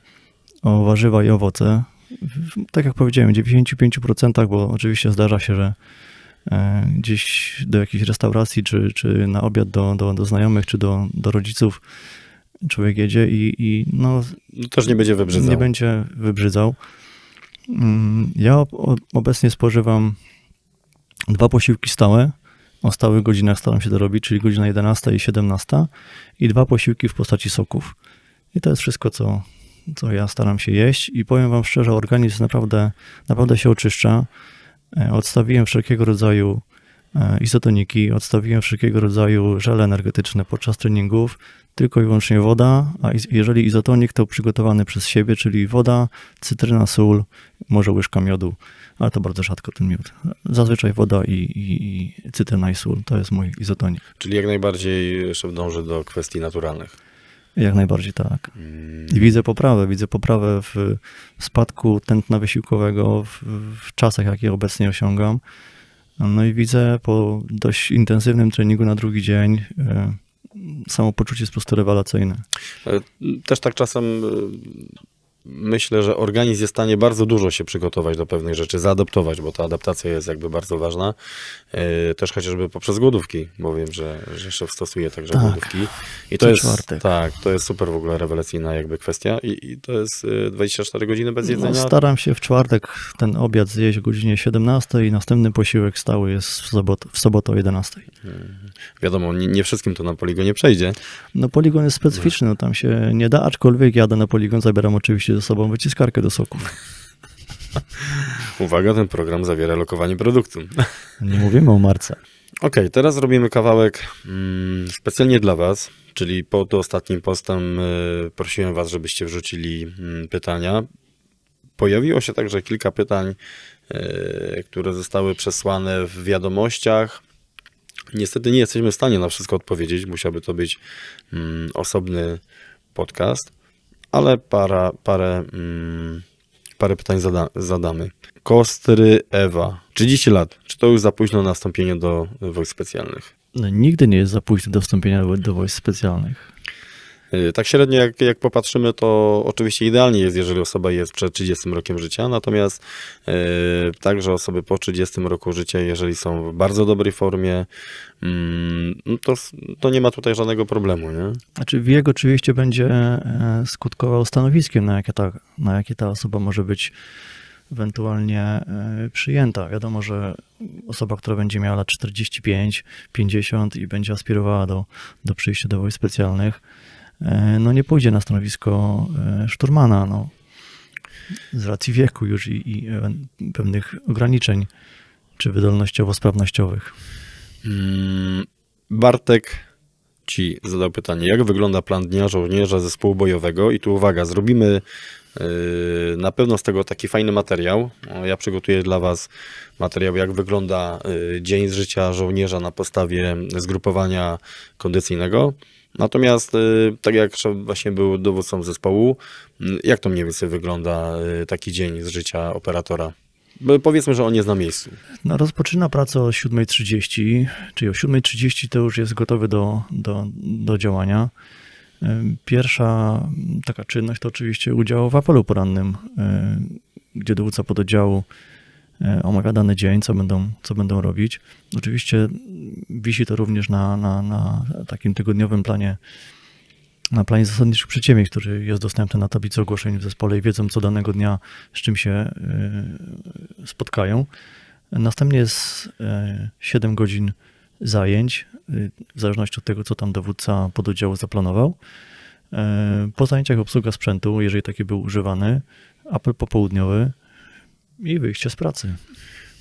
o warzywa i owoce. Tak jak powiedziałem, w 95%, bo oczywiście zdarza się, że e, gdzieś do jakiejś restauracji, czy, czy na obiad do, do, do znajomych, czy do, do rodziców człowiek jedzie i, i no, też nie będzie wybrzydzał. Nie będzie wybrzydzał. Mm, ja obecnie spożywam dwa posiłki stałe. O stałych godzinach staram się dorobić, czyli godzina 11 i 17 i dwa posiłki w postaci soków. I to jest wszystko, co, co ja staram się jeść i powiem wam szczerze, organizm naprawdę, naprawdę się oczyszcza. E, odstawiłem wszelkiego rodzaju e, izotoniki, odstawiłem wszelkiego rodzaju żele energetyczne podczas treningów tylko i wyłącznie woda, a jeżeli izotonik, to przygotowany przez siebie, czyli woda, cytryna, sól, może łyżka miodu, ale to bardzo rzadko ten miód. Zazwyczaj woda i, i, i cytryna i sól, to jest mój izotonik. Czyli jak najbardziej jeszcze dąży do kwestii naturalnych. Jak najbardziej tak. Mm. I widzę poprawę, widzę poprawę w spadku tętna wysiłkowego, w, w, czasach, jakie obecnie osiągam. No i widzę po dość intensywnym treningu na drugi dzień e, samopoczucie jest po prostu rewelacyjne. E, też tak czasem e, myślę, że organizm jest w stanie bardzo dużo się przygotować do pewnych rzeczy, zaadaptować, bo ta adaptacja jest jakby bardzo ważna. E, też chociażby poprzez głodówki, bo wiem, że, że szef stosuje także tak. głodówki. I to jest, czwartek. tak, to jest super w ogóle rewelacyjna jakby kwestia I, i, to jest 24 e, godziny bez no, jedzenia. No, staram się w czwartek ten obiad zjeść o godzinie 17 i następny posiłek stały jest w, sobot, w sobotę o 11. Hmm. Wiadomo, nie, nie, wszystkim to na poligonie przejdzie. No poligon jest specyficzny, no, tam się nie da, aczkolwiek jadę na poligon, zabieram oczywiście ze sobą wyciskarkę do soków. Uwaga, ten program zawiera lokowanie produktu. Nie mówimy o marce. Okej, okay, teraz robimy kawałek mm, specjalnie dla Was, czyli po to ostatnim postem y, prosiłem Was, żebyście wrzucili y, pytania. Pojawiło się także kilka pytań, y, które zostały przesłane w wiadomościach. Niestety nie jesteśmy w stanie na wszystko odpowiedzieć, musiałby to być mm, osobny podcast ale para, parę, mm, parę pytań zada, zadamy. Kostry Ewa, 30 lat. Czy to już za późno na wstąpienie do wojsk specjalnych? No, nigdy nie jest za późno do wstąpienia do wojsk specjalnych. Y, tak średnio, jak, jak popatrzymy, to oczywiście idealnie jest, jeżeli osoba jest przed 30 rokiem życia, natomiast yy, także osoby po 30 roku życia, jeżeli są w bardzo dobrej formie, yy, to, to nie ma tutaj żadnego problemu. Nie? Znaczy wiek oczywiście będzie e, skutkował stanowiskiem, na jakie ta, na jakie ta osoba może być ewentualnie e, przyjęta. Wiadomo, że osoba, która będzie miała lat 45, 50 i będzie aspirowała do, do przyjścia do wojsk specjalnych, E, no nie pójdzie na stanowisko e, szturmana, no, z racji wieku już i, i pewnych ograniczeń, czy wydolnościowo-sprawnościowych. Mm, Bartek Ci zadał pytanie, jak wygląda plan dnia żołnierza zespołu bojowego? I tu uwaga, zrobimy e, na pewno z tego taki fajny materiał. No, ja przygotuję dla Was materiał, jak wygląda dzień z życia żołnierza na podstawie zgrupowania kondycyjnego. Natomiast y, tak jak właśnie był dowódcą zespołu, y, jak to mniej więcej wygląda y, taki dzień z życia operatora? Bo powiedzmy, że on jest na miejscu. No, rozpoczyna pracę o 7.30, czyli o 7.30 to już jest gotowy do, do, do działania. Pierwsza taka czynność to oczywiście udział w apelu porannym, gdzie dowódca pododdziału E, omawia dany dzień, co będą, co będą robić. Oczywiście wisi to również na, na, na takim tygodniowym planie, na planie zasadniczych przedsięwzięć, który jest dostępny na tablicy ogłoszeń w zespole i wiedzą, co danego dnia, z czym się e, spotkają. Następnie jest 7 e, godzin zajęć, w zależności od tego, co tam dowódca pododdziału zaplanował. Po zajęciach obsługa sprzętu, jeżeli taki był używany, apel popołudniowy, i wyjście z pracy.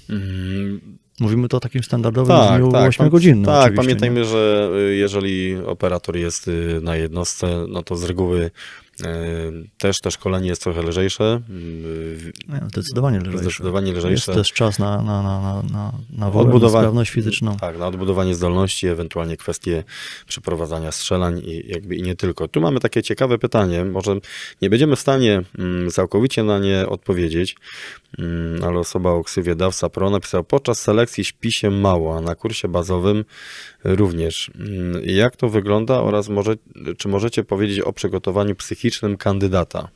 Mm. Mówimy to o takim standardowym tak, dniu tak, 8 godzinnym. Tak, pamiętajmy, nie? że y, jeżeli operator jest y, na jednostce, no to z reguły y, też to szkolenie jest trochę lżejsze. No, zdecydowanie lżejsze. Zdecydowanie lżejsze. Jest też czas na, na, na, na, na Odbudowa... sprawność fizyczną. Tak, na odbudowanie zdolności, ewentualnie kwestie przeprowadzania strzelań i, jakby, i nie tylko. Tu mamy takie ciekawe pytanie, może nie będziemy w stanie mm, całkowicie na nie odpowiedzieć, Mm, ale osoba o ksywie Dawsa Pro napisał, podczas selekcji śpi się mało, a na kursie bazowym również. Mm, jak to wygląda oraz może, czy możecie powiedzieć o przygotowaniu psychicznym kandydata?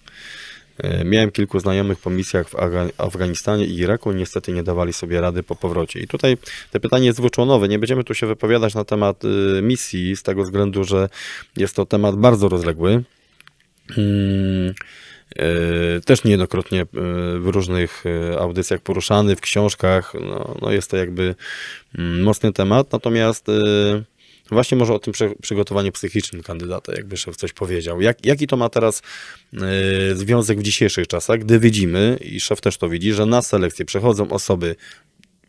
E, miałem kilku znajomych po misjach w Afganistanie i Iraku, niestety nie dawali sobie rady po powrocie. I tutaj te pytanie jest dwuczłonowe. Nie będziemy tu się wypowiadać na temat y, misji, z tego względu, że jest to temat bardzo rozległy. Hmm. E, też niejednokrotnie e, w różnych e, audycjach poruszany, w książkach. No, no jest to jakby mm, mocny temat, natomiast właśnie może o tym przygotowaniu psychicznym kandydata, jakby szef coś powiedział. Jak, jaki to ma teraz związek w dzisiejszych czasach, gdy widzimy, i szef też to widzi, że na selekcję przechodzą osoby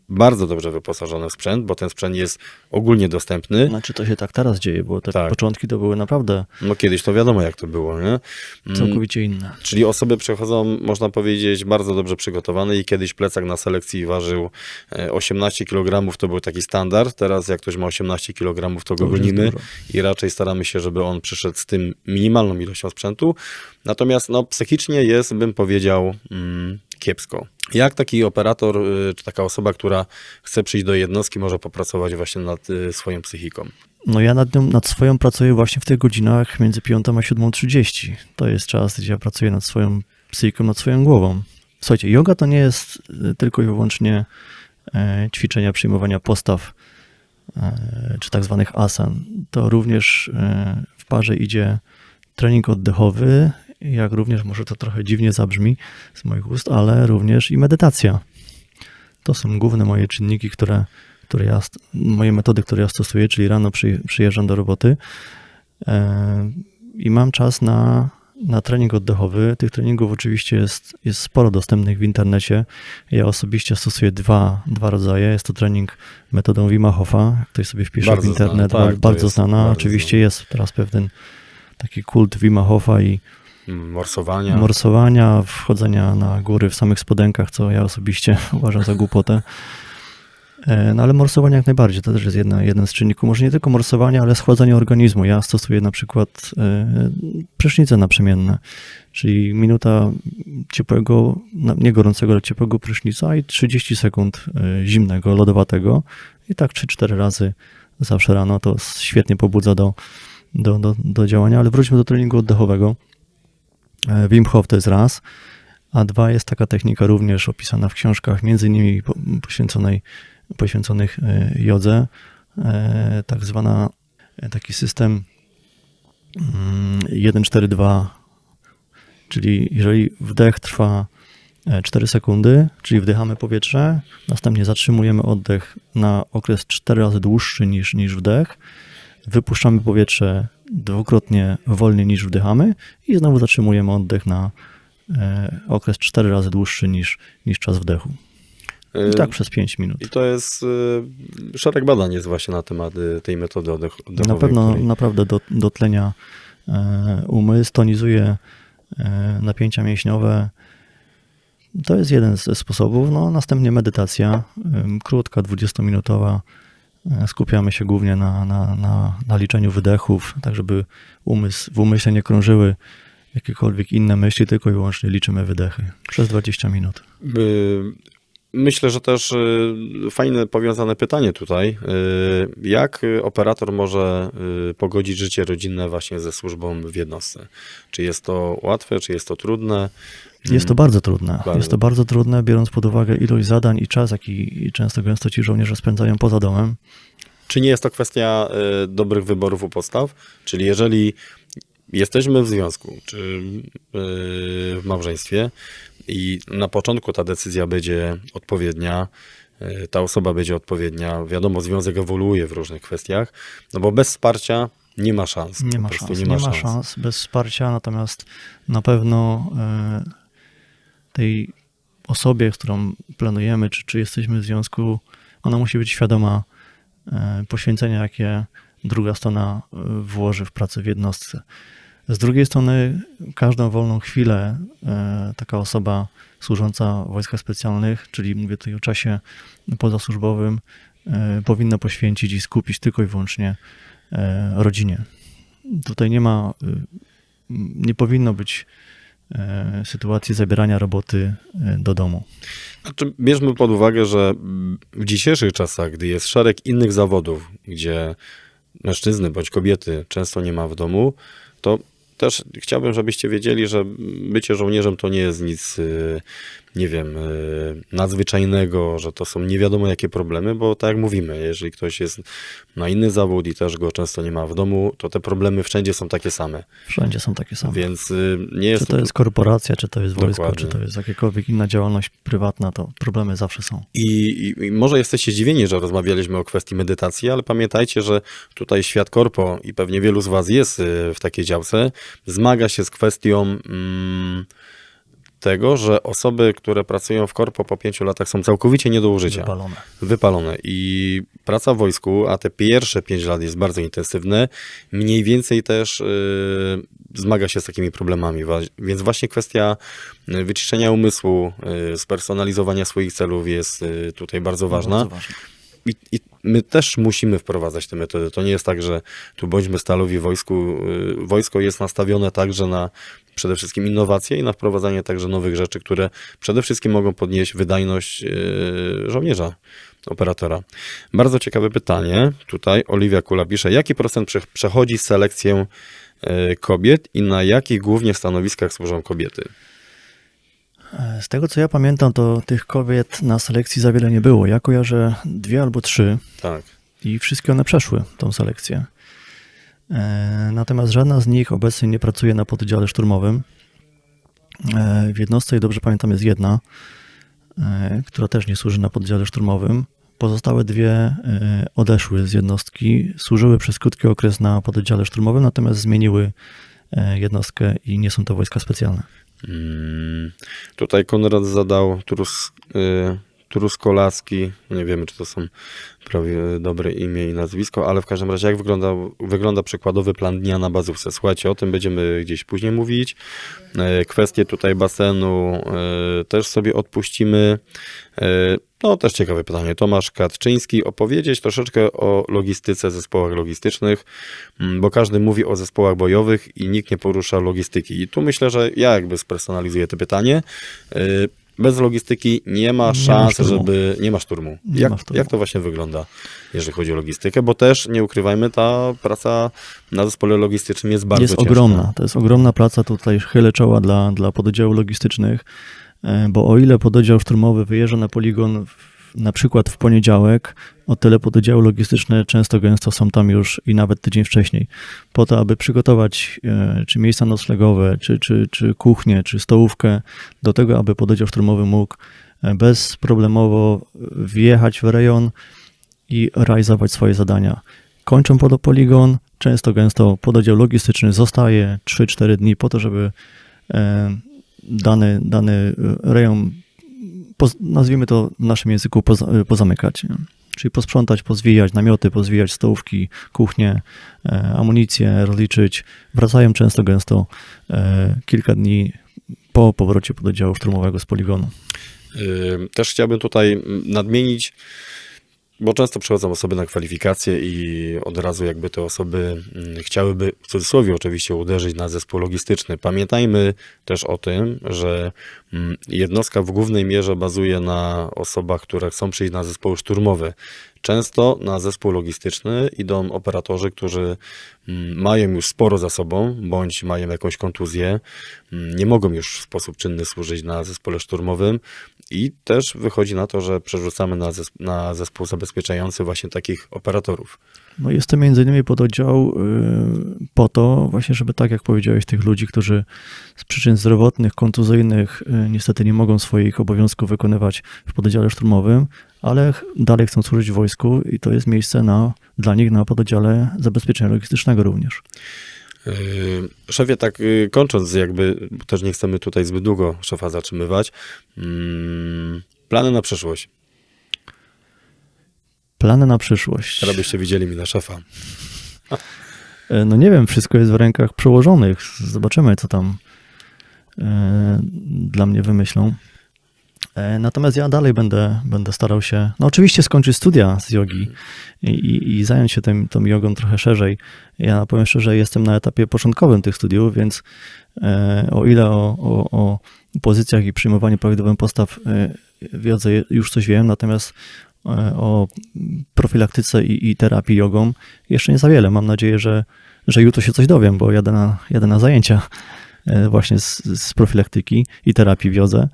bardzo dobrze wyposażony w sprzęt, bo ten sprzęt jest ogólnie dostępny. Znaczy to się tak teraz dzieje, bo te tak. początki to były naprawdę... No kiedyś to wiadomo jak to było, nie? Mm. Całkowicie inne. Czyli osoby przechodzą, można powiedzieć, bardzo dobrze przygotowane i kiedyś plecak na selekcji ważył 18 e, kg, to był taki standard, teraz jak ktoś ma 18 kg, to go gonimy i raczej staramy się, żeby on przyszedł z tym minimalną ilością sprzętu. Natomiast no, psychicznie jest, bym powiedział, mm, kiepsko. Jak taki operator, y, czy taka osoba, która chce przyjść do jednostki, może popracować właśnie nad y, swoją psychiką? No ja nad, nią, nad swoją pracuję właśnie w tych godzinach między 5 a 7.30. To jest czas, gdzie ja pracuję nad swoją psychiką, nad swoją głową. Słuchajcie, yoga to nie jest y, tylko i wyłącznie e, ćwiczenia przyjmowania postaw e, czy tak zwanych asan. To również e, w parze idzie trening oddechowy jak również, może to trochę dziwnie zabrzmi z moich ust, ale również i medytacja. To są główne moje czynniki, które, które ja, moje metody, które ja stosuję, czyli rano przy, przyjeżdżam do roboty e, i mam czas na, na trening oddechowy. Tych treningów oczywiście jest, jest sporo dostępnych w internecie. Ja osobiście stosuję dwa, dwa rodzaje. Jest to trening metodą Wima Hofa. Ktoś sobie wpisze bardzo w internet, znana, tak, bardzo, jest, znana. Bardzo oczywiście znana. jest teraz pewien taki kult Wima Hofa i Morsowania. Morsowania, wchodzenia na góry w samych spodenkach, co ja osobiście uważam za głupotę. E, no ale morsowanie jak najbardziej, to też jest jedna, jeden z czynników, może nie tylko morsowanie, ale schładzanie organizmu. Ja stosuję na przykład y, prysznice naprzemienne, czyli minuta ciepłego, nie gorącego, ale ciepłego prysznica i 30 sekund e, zimnego, lodowatego i tak 3-4 razy zawsze rano, to świetnie pobudza do, do, do, do działania, ale wróćmy do treningu oddechowego. E, Wim Hof to jest raz, a dwa jest taka technika również opisana w książkach, między innymi poświęconej, poświęconych e, jodze, e, tak zwana taki system 1-4-2, mm, czyli jeżeli wdech trwa 4 sekundy, czyli wdychamy powietrze, następnie zatrzymujemy oddech na okres 4 razy dłuższy niż, niż wdech, wypuszczamy powietrze dwukrotnie wolniej niż wdychamy i znowu zatrzymujemy oddech na e, okres cztery razy dłuższy niż, niż czas wdechu. I tak y, przez 5 minut. I to jest y, szereg badań jest właśnie na temat y, tej metody oddech, oddechowej. Na pewno której... naprawdę do, dotlenia e, umysł, tonizuje e, napięcia mięśniowe. To jest jeden ze sposobów. No, następnie medytacja, krótka, 20-minutowa, E, skupiamy się głównie na, na, na, na liczeniu wydechów, tak żeby umysł, w umyśle nie krążyły jakiekolwiek inne myśli, tylko i wyłącznie liczymy wydechy przez 20 minut. Myślę, że też y, fajne powiązane pytanie tutaj. Y, jak operator może y, pogodzić życie rodzinne właśnie ze służbą w jednostce? Czy jest to łatwe, czy jest to trudne? Jest to mm. bardzo trudne. Bardzo. Jest to bardzo trudne, biorąc pod uwagę ilość zadań i czas, jaki często gęsto ci żołnierze spędzają poza domem. Czy nie jest to kwestia dobrych wyborów u podstaw? Czyli jeżeli jesteśmy w związku czy w małżeństwie, i na początku ta decyzja będzie odpowiednia, e, ta osoba będzie odpowiednia. Wiadomo, związek ewoluuje w różnych kwestiach, no bo bez wsparcia nie ma szans. Nie ma szans, nie ma, nie szans. szans. bez wsparcia, natomiast na pewno e, tej osobie, którą planujemy, czy, czy jesteśmy w związku, ona musi być świadoma e, poświęcenia, jakie druga strona włoży w pracę w jednostce. Z drugiej strony, każdą wolną chwilę e, taka osoba służąca w wojskach specjalnych, czyli mówię tutaj o czasie pozasłużbowym, e, powinna poświęcić i skupić tylko i wyłącznie e, rodzinie. Tutaj nie ma, nie powinno być sytuacji zabierania roboty do domu. Znaczy, bierzmy pod uwagę, że w dzisiejszych czasach, gdy jest szereg innych zawodów, gdzie mężczyzny bądź kobiety często nie ma w domu, to też chciałbym, żebyście wiedzieli, że bycie żołnierzem to nie jest nic y, nie wiem, e, nadzwyczajnego, że to są nie wiadomo jakie problemy, bo tak jak mówimy, jeżeli ktoś jest na inny zawód i też go często nie ma w domu, to te problemy wszędzie są takie same. Wszędzie są takie same. Więc y, nie jest... Czy to jest korporacja, czy to jest wojsko, Dokładnie. czy to jest jakiekolwiek inna działalność prywatna, to problemy zawsze są. I, i, I, może jesteście zdziwieni, że rozmawialiśmy o kwestii medytacji, ale pamiętajcie, że tutaj świat korpo i pewnie wielu z was jest y, w takiej działce, zmaga się z kwestią... Mm, tego, że osoby, które pracują w korpo po pięciu latach są całkowicie nie do użycia. Wypalone. Wypalone. I praca w wojsku, a te pierwsze pięć lat jest bardzo intensywne, mniej więcej też y, zmaga się z takimi problemami. Więc właśnie kwestia y, wyciszenia umysłu, yy, spersonalizowania swoich celów jest y, tutaj bardzo ważna. I, I, my też musimy wprowadzać te metody. To nie jest tak, że tu bądźmy stalowi wojsku. Wojsko jest nastawione także na przede wszystkim innowacje i na wprowadzanie także nowych rzeczy, które przede wszystkim mogą podnieść wydajność e, żołnierza, operatora. Bardzo ciekawe pytanie. Tutaj Oliwia Kula pisze, jaki procent przechodzi selekcję e, kobiet i na jakich głównie stanowiskach służą kobiety? Z tego co ja pamiętam, to tych kobiet na selekcji za wiele nie było. Ja kojarzę dwie albo trzy. Tak. I wszystkie one przeszły tą selekcję. E, natomiast żadna z nich obecnie nie pracuje na poddziale szturmowym. E, w jednostce, dobrze pamiętam, jest jedna, e, która też nie służy na poddziale szturmowym. Pozostałe dwie odeszły z jednostki, służyły przez krótki okres na poddziale szturmowym, natomiast zmieniły jednostkę i nie są to wojska specjalne. Hmm. Tutaj Konrad zadał trus. Y, Truskolaski, nie wiemy czy to są prawie dobre imię i nazwisko, ale w każdym razie jak wygląda, wygląda przykładowy plan dnia na bazówce? Słuchajcie, o tym będziemy gdzieś później mówić. E, kwestie tutaj basenu e, też sobie odpuścimy. E, no też ciekawe pytanie. Tomasz Katczyński opowiedzieć troszeczkę o logistyce, zespołach logistycznych, mm, bo każdy mówi o zespołach bojowych i nikt nie porusza logistyki. I tu myślę, że ja jakby spersonalizuję to pytanie bez logistyki nie ma szans, ma żeby. Nie ma szturmu. Nie jak, ma szturmu. jak to właśnie wygląda, jeżeli chodzi o logistykę? Bo też nie ukrywajmy, ta praca na zespole logistycznym jest bardzo jest ciężka. ogromna. To jest ogromna praca. Tutaj chylę czoła dla, dla pododdziału logistycznych, e, bo o ile pododdział szturmowy wyjeżdża na poligon na przykład w poniedziałek o tyle pododdziały logistyczne często gęsto są tam już i nawet tydzień wcześniej, po to, aby przygotować e, czy miejsca noclegowe, czy, czy, czy kuchnię, czy stołówkę do tego, aby pododdział szturmowy mógł e, bezproblemowo wjechać w rejon i realizować swoje zadania. Kończą pod poligon, często gęsto pododdział logistyczny zostaje 3-4 dni po to, żeby e, dany, dany rejon nazwijmy to w naszym języku, poz, y, pozamykać. Czyli posprzątać, pozwijać namioty, pozwijać stołówki, kuchnię, e, amunicję, rozliczyć. Wracają często, gęsto e, kilka dni po powrocie pododdziału szturmowego z poligonu. Y, też chciałbym tutaj mm, nadmienić, bo często przychodzą osoby na kwalifikacje i od razu jakby te osoby mm, chciałyby, w cudzysłowie oczywiście, uderzyć na zespół logistyczny. Pamiętajmy też o tym, że mm, jednostka w głównej mierze bazuje na osobach, które chcą przyjść na zespoły szturmowe. Często na zespół logistyczny idą operatorzy, którzy mm, mają już sporo za sobą, bądź mają jakąś kontuzję, nie mogą już w sposób czynny służyć na zespole szturmowym, i też wychodzi na to, że przerzucamy na, na zespół zabezpieczający właśnie takich operatorów. No jest to między innymi pododdział y, po to właśnie, żeby tak jak powiedziałeś, tych ludzi, którzy z przyczyn zdrowotnych, kontuzyjnych y, niestety nie mogą swoich obowiązków wykonywać w pododdziale szturmowym, ale dalej chcą służyć wojsku i to jest miejsce na, dla nich na pododdziale zabezpieczenia logistycznego również. Yy, szefie, tak yy, kończąc, jakby też nie chcemy tutaj zbyt długo szefa zatrzymywać. Mm, plany na przyszłość. Plany na przyszłość. Teraz byście widzieli mi na szefa. E, no nie wiem, wszystko jest w rękach przełożonych. Zobaczymy, co tam e, dla mnie wymyślą. E, natomiast ja dalej będę, będę starał się, no oczywiście skończyć studia z jogi i, i, i zająć się tym, tą jogą trochę szerzej. Ja powiem szczerze, jestem na etapie początkowym tych studiów, więc e, o ile o, o, o pozycjach i przyjmowaniu prawidłowych postaw e, wiedzę już coś wiem, natomiast o profilaktyce i, i, terapii jogą jeszcze nie za wiele. Mam nadzieję, że, że jutro się coś dowiem, bo jadę na, jadę na zajęcia właśnie z, z profilaktyki i terapii wiodze.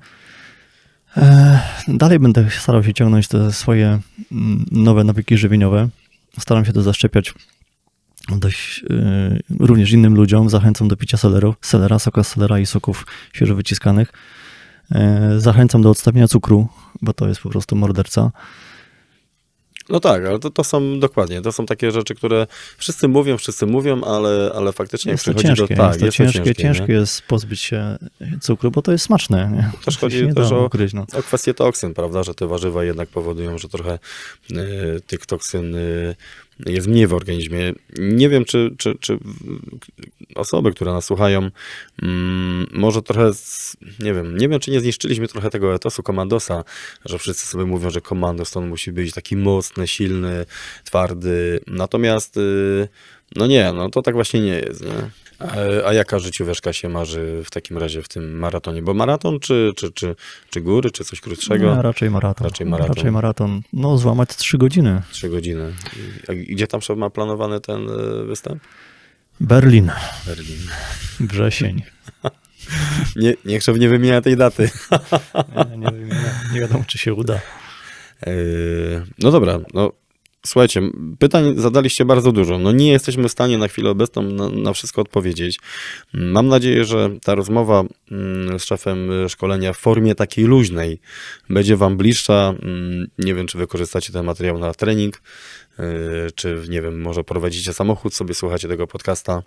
E, dalej będę starał się ciągnąć te swoje mm, nowe nawyki żywieniowe. Staram się to zaszczepiać dość yy, również innym ludziom. Zachęcam do picia selerów, selera, soka selera i soków świeżo wyciskanych. Yy, zachęcam do odstawienia cukru, bo to jest po prostu morderca. No tak, ale to, to są dokładnie, to są takie rzeczy, które wszyscy mówią, wszyscy mówią, ale, ale faktycznie jest jak przychodzi ciężkie, do... Tak, jest, jest to ciężkie, ciężkie, ciężkie jest pozbyć się cukru, bo to jest smaczne. Nie? To też chodzi nie też o, ukryć, no. o kwestię toksyn, prawda, że te warzywa jednak powodują, że trochę y, tych toksyn y, jest mniej w organizmie. Nie wiem, czy, czy, czy osoby, które nas słuchają, mm, może trochę, nie wiem, nie wiem, czy nie zniszczyliśmy trochę tego etosu komandosa, że wszyscy sobie mówią, że komandos to on musi być taki mocny, silny, twardy. Natomiast, y, no nie, no to tak właśnie nie jest, nie? E, a jaka życióweczka się marzy w takim razie w tym maratonie? Bo maraton czy, czy, czy, czy góry, czy coś krótszego? Nie, raczej maraton. Raczej maraton. Raczej maraton. No, złamać trzy godziny. Trzy godziny. A gdzie tam ma planowany ten e, występ? Berlin. Berlin. Wrzesień. nie, niech szef nie wymienia tej daty. nie, nie wymienia. Nie wiadomo, czy się uda. E, no dobra, no Słuchajcie, pytań zadaliście bardzo dużo. No nie jesteśmy w stanie na chwilę obecną na, na, wszystko odpowiedzieć. Mam nadzieję, że ta rozmowa z szefem e, szkolenia w formie takiej luźnej będzie Wam bliższa. Nie wiem, czy wykorzystacie ten materiał na trening, e, czy nie wiem, może prowadzicie samochód, sobie słuchacie tego podcasta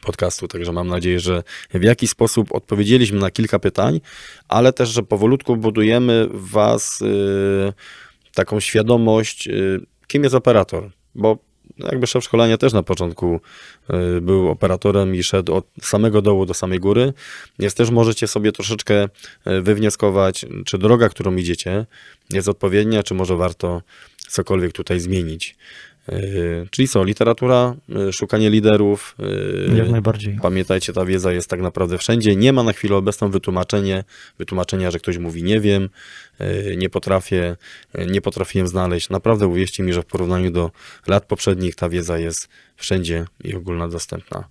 podcastu, także mam nadzieję, że w jakiś sposób odpowiedzieliśmy na kilka pytań, ale też, że powolutku budujemy w Was e, taką świadomość kim jest operator, bo jakby szef szkolenia też na początku y, był operatorem i szedł od samego dołu do samej góry, więc też możecie sobie troszeczkę y, wywnioskować, czy droga, którą idziecie, jest odpowiednia, czy może warto cokolwiek tutaj zmienić. Yy, czyli są literatura, yy, szukanie liderów. Yy, Jak najbardziej. Pamiętajcie, ta wiedza jest tak naprawdę wszędzie. Nie ma na chwilę obecną wytłumaczenie, wytłumaczenia, że ktoś mówi nie wiem, nie potrafię, nie potrafiłem znaleźć. Naprawdę uwierzcie mi, że w porównaniu do lat poprzednich ta wiedza jest wszędzie i ogólna dostępna.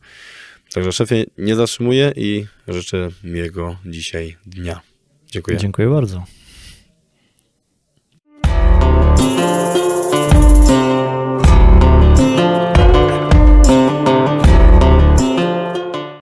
Także szefie, nie zatrzymuję i życzę miłego dzisiaj dnia. Dziękuję. Dziękuję bardzo.